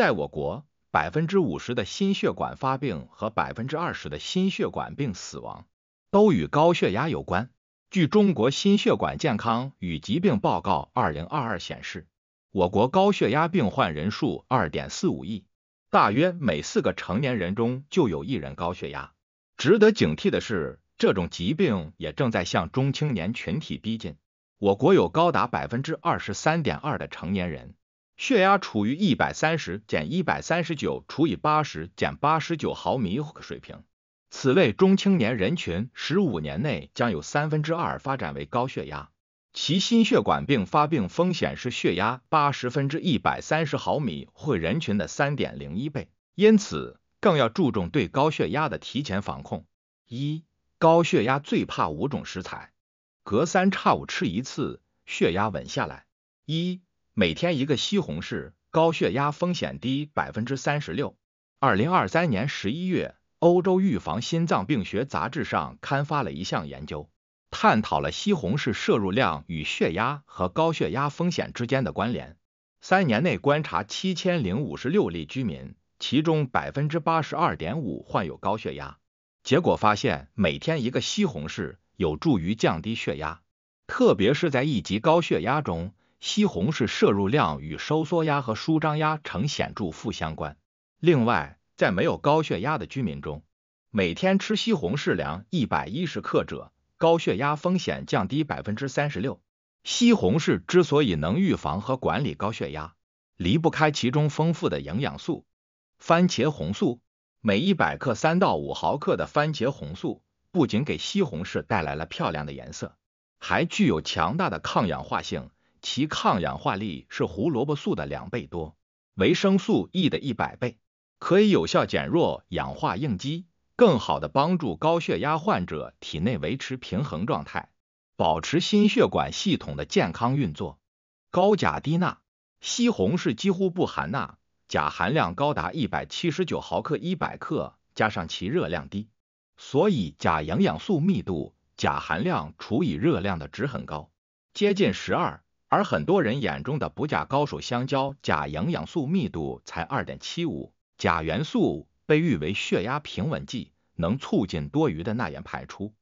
在我国，百分之五十的心血管发病和百分之二十的心血管病死亡都与高血压有关。据《中国心血管健康与疾病报告（二零二二）》显示，我国高血压病患人数二点四五亿，大约每四个成年人中就有一人高血压。值得警惕的是，这种疾病也正在向中青年群体逼近。我国有高达百分之二十三点二的成年人。血压处于一百三十减一百三十九除以八十减八十九毫米水平，此类中青年人群十五年内将有三分之二发展为高血压，其心血管病发病风险是血压八十分之一百三十毫米或人群的三点零一倍，因此更要注重对高血压的提前防控。一、高血压最怕五种食材，隔三差五吃一次，血压稳下来。一每天一个西红柿，高血压风险低百分之三十六。二零二三年十一月，欧洲预防心脏病学杂志上刊发了一项研究，探讨了西红柿摄入量与血压和高血压风险之间的关联。三年内观察七千零五十六例居民，其中百分之八十二点五患有高血压。结果发现，每天一个西红柿有助于降低血压，特别是在一级高血压中。西红柿摄入量与收缩压和舒张压呈显著负相关。另外，在没有高血压的居民中，每天吃西红柿量一百一十克者，高血压风险降低百分之三十六。西红柿之所以能预防和管理高血压，离不开其中丰富的营养素——番茄红素。每一百克三到五毫克的番茄红素，不仅给西红柿带来了漂亮的颜色，还具有强大的抗氧化性。其抗氧化力是胡萝卜素的两倍多，维生素 E 的一百倍，可以有效减弱氧化应激，更好的帮助高血压患者体内维持平衡状态，保持心血管系统的健康运作。高钾低钠，西红柿几乎不含钠，钾含量高达一百七十九毫克一百克，加上其热量低，所以钾营养素密度，钾含量除以热量的值很高，接近十二。而很多人眼中的补钾高手香蕉，钾营养素密度才二点七五，钾元素被誉为血压平稳剂，能促进多余的钠盐排出。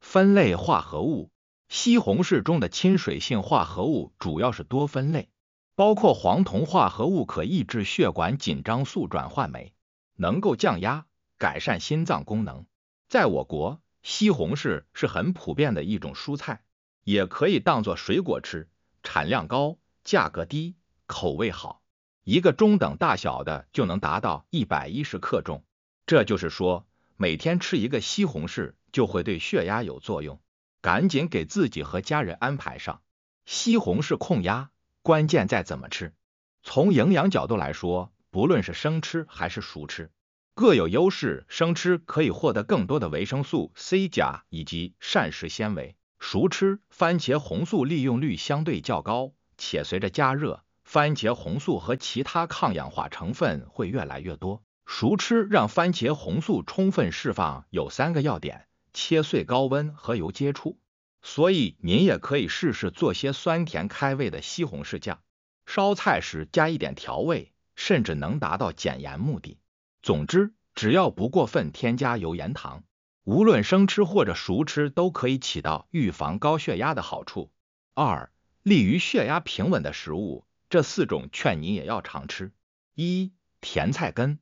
分类化合物，西红柿中的亲水性化合物主要是多酚类，包括黄酮化合物，可抑制血管紧张素转换酶，能够降压，改善心脏功能。在我国，西红柿是很普遍的一种蔬菜，也可以当做水果吃。产量高，价格低，口味好，一个中等大小的就能达到一百一十克重。这就是说，每天吃一个西红柿就会对血压有作用，赶紧给自己和家人安排上。西红柿控压，关键在怎么吃。从营养角度来说，不论是生吃还是熟吃，各有优势。生吃可以获得更多的维生素 C、钾以及膳食纤维。熟吃番茄红素利用率相对较高，且随着加热，番茄红素和其他抗氧化成分会越来越多。熟吃让番茄红素充分释放有三个要点：切碎、高温和油接触。所以您也可以试试做些酸甜开胃的西红柿酱，烧菜时加一点调味，甚至能达到减盐目的。总之，只要不过分添加油盐糖。无论生吃或者熟吃，都可以起到预防高血压的好处。二，利于血压平稳的食物，这四种劝你也要常吃。一，甜菜根，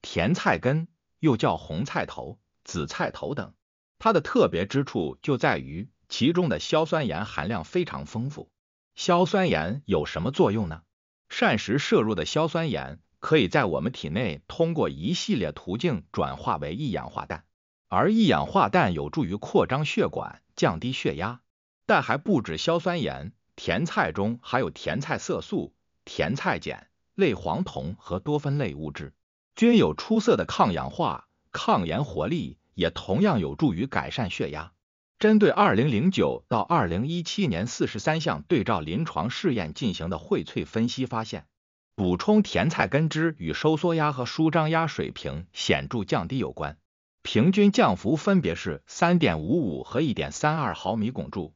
甜菜根又叫红菜头、紫菜头等，它的特别之处就在于其中的硝酸盐含量非常丰富。硝酸盐有什么作用呢？膳食摄入的硝酸盐可以在我们体内通过一系列途径转化为一氧化氮。而一氧化氮有助于扩张血管、降低血压，但还不止。硝酸盐、甜菜中含有甜菜色素、甜菜碱、类黄酮和多酚类物质，均有出色的抗氧化、抗炎活力，也同样有助于改善血压。针对2009到2017年43项对照临床试验进行的荟萃分析发现，补充甜菜根汁与收缩压和舒张压水平显著降低有关。平均降幅分别是三点五五和一点三二毫米汞柱。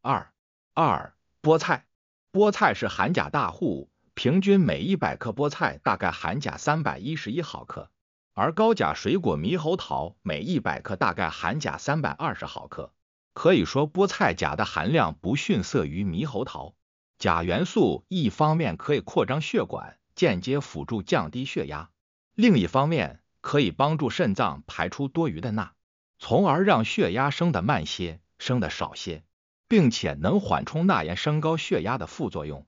二二菠菜，菠菜是含钾大户，平均每一百克菠菜大概含钾三百一十一毫克，而高钾水果猕猴桃每一百克大概含钾三百二十毫克，可以说菠菜钾的含量不逊色于猕猴桃。钾元素一方面可以扩张血管，间接辅助降低血压，另一方面。可以帮助肾脏排出多余的钠，从而让血压升得慢些，升得少些，并且能缓冲钠盐升高血压的副作用。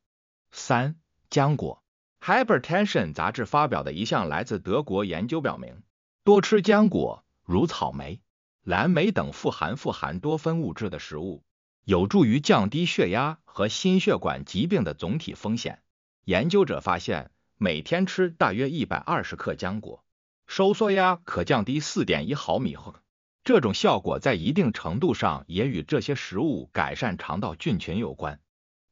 三、浆果。《Hypertension》杂志发表的一项来自德国研究表明，多吃浆果如草莓、蓝莓等富含富含多酚物质的食物，有助于降低血压和心血管疾病的总体风险。研究者发现，每天吃大约一百二十克浆果。收缩压可降低四点一毫米汞，这种效果在一定程度上也与这些食物改善肠道菌群有关。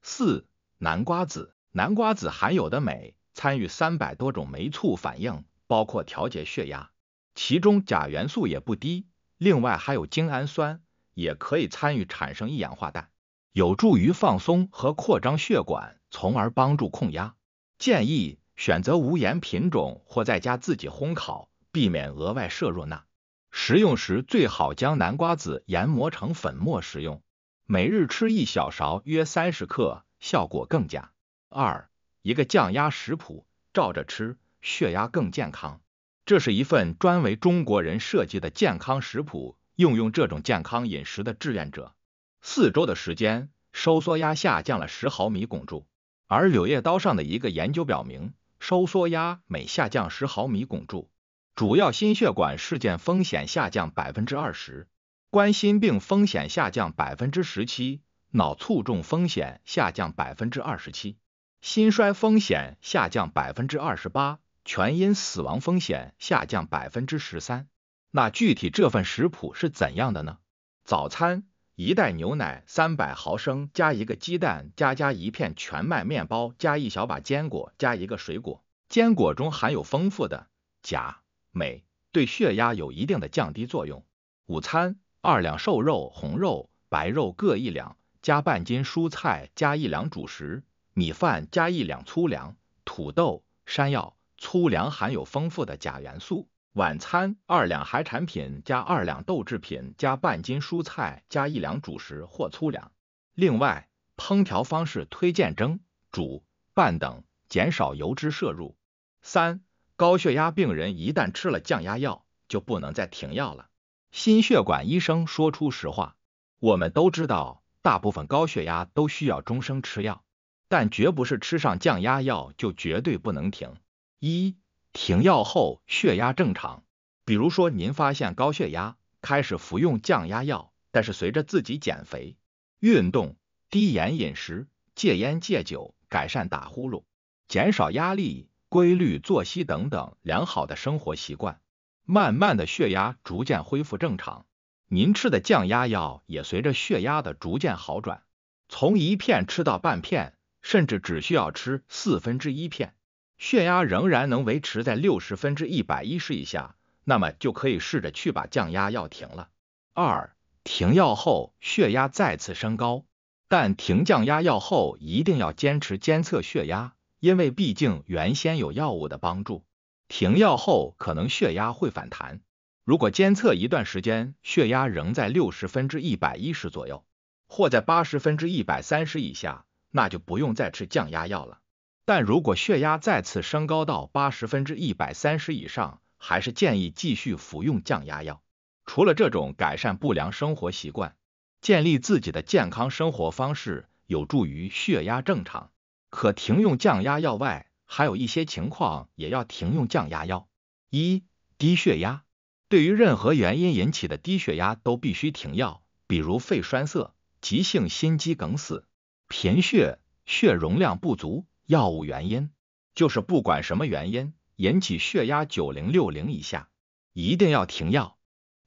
四，南瓜籽，南瓜籽含有的镁参与三百多种酶促反应，包括调节血压，其中钾元素也不低。另外还有精氨酸，也可以参与产生一氧化氮，有助于放松和扩张血管，从而帮助控压。建议。选择无盐品种或在家自己烘烤，避免额外摄入钠。食用时最好将南瓜子研磨成粉末食用，每日吃一小勺约三十克，效果更佳。二，一个降压食谱，照着吃，血压更健康。这是一份专为中国人设计的健康食谱。应用这种健康饮食的志愿者，四周的时间收缩压下降了十毫米汞柱，而柳叶刀上的一个研究表明。收缩压每下降十毫米汞柱，主要心血管事件风险下降百分之二十，冠心病风险下降百分之十七，脑卒中风险下降百分之二十七，心衰风险下降百分之二十八，全因死亡风险下降百分之十三。那具体这份食谱是怎样的呢？早餐。一袋牛奶三百毫升，加一个鸡蛋，加加一片全麦面包，加一小把坚果，加一个水果。坚果中含有丰富的钾、镁，对血压有一定的降低作用。午餐二两瘦肉、红肉、白肉各一两，加半斤蔬菜，加一两主食，米饭加一两粗粮，土豆、山药。粗粮含有丰富的钾元素。晚餐二两海产品加二两豆制品加半斤蔬菜加一两主食或粗粮。另外，烹调方式推荐蒸、煮、拌等，减少油脂摄入。三、高血压病人一旦吃了降压药，就不能再停药了。心血管医生说出实话，我们都知道，大部分高血压都需要终生吃药，但绝不是吃上降压药就绝对不能停。一停药后血压正常，比如说您发现高血压，开始服用降压药，但是随着自己减肥、运动、低盐饮食、戒烟戒酒、改善打呼噜、减少压力、规律作息等等良好的生活习惯，慢慢的血压逐渐恢复正常，您吃的降压药也随着血压的逐渐好转，从一片吃到半片，甚至只需要吃四分之一片。血压仍然能维持在六十分之一百一十以下，那么就可以试着去把降压药停了。二，停药后血压再次升高，但停降压药后一定要坚持监测血压，因为毕竟原先有药物的帮助，停药后可能血压会反弹。如果监测一段时间，血压仍在六十分之一百一十左右，或在八十分之一百三十以下，那就不用再吃降压药了。但如果血压再次升高到八十分之一百三十以上，还是建议继续服用降压药。除了这种改善不良生活习惯、建立自己的健康生活方式有助于血压正常、可停用降压药外，还有一些情况也要停用降压药。一、低血压，对于任何原因引起的低血压都必须停药，比如肺栓塞、急性心肌梗死、贫血、血容量不足。药物原因就是不管什么原因引起血压九零六零以下，一定要停药。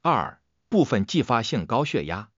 二部分继发性高血压，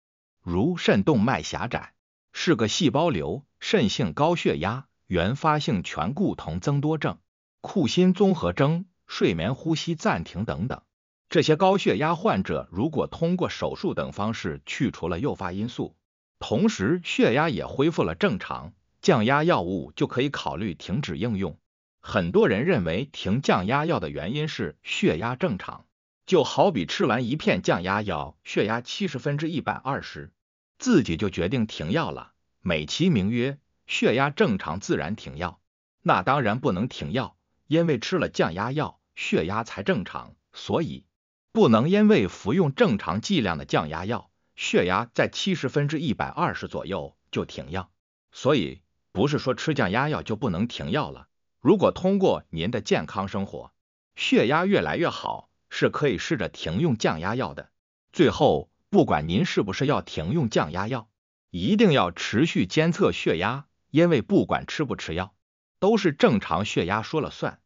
如肾动脉狭窄是个细胞瘤、肾性高血压、原发性醛固酮增多症、库欣综合征、睡眠呼吸暂停等等。这些高血压患者如果通过手术等方式去除了诱发因素，同时血压也恢复了正常。降压药物就可以考虑停止应用。很多人认为停降压药的原因是血压正常，就好比吃完一片降压药，血压七十分之一百二十，自己就决定停药了，美其名曰血压正常自然停药。那当然不能停药，因为吃了降压药血压才正常，所以不能因为服用正常剂量的降压药，血压在七十分之一百二十左右就停药。所以。不是说吃降压药就不能停药了，如果通过您的健康生活，血压越来越好，是可以试着停用降压药的。最后，不管您是不是要停用降压药，一定要持续监测血压，因为不管吃不吃药，都是正常血压说了算。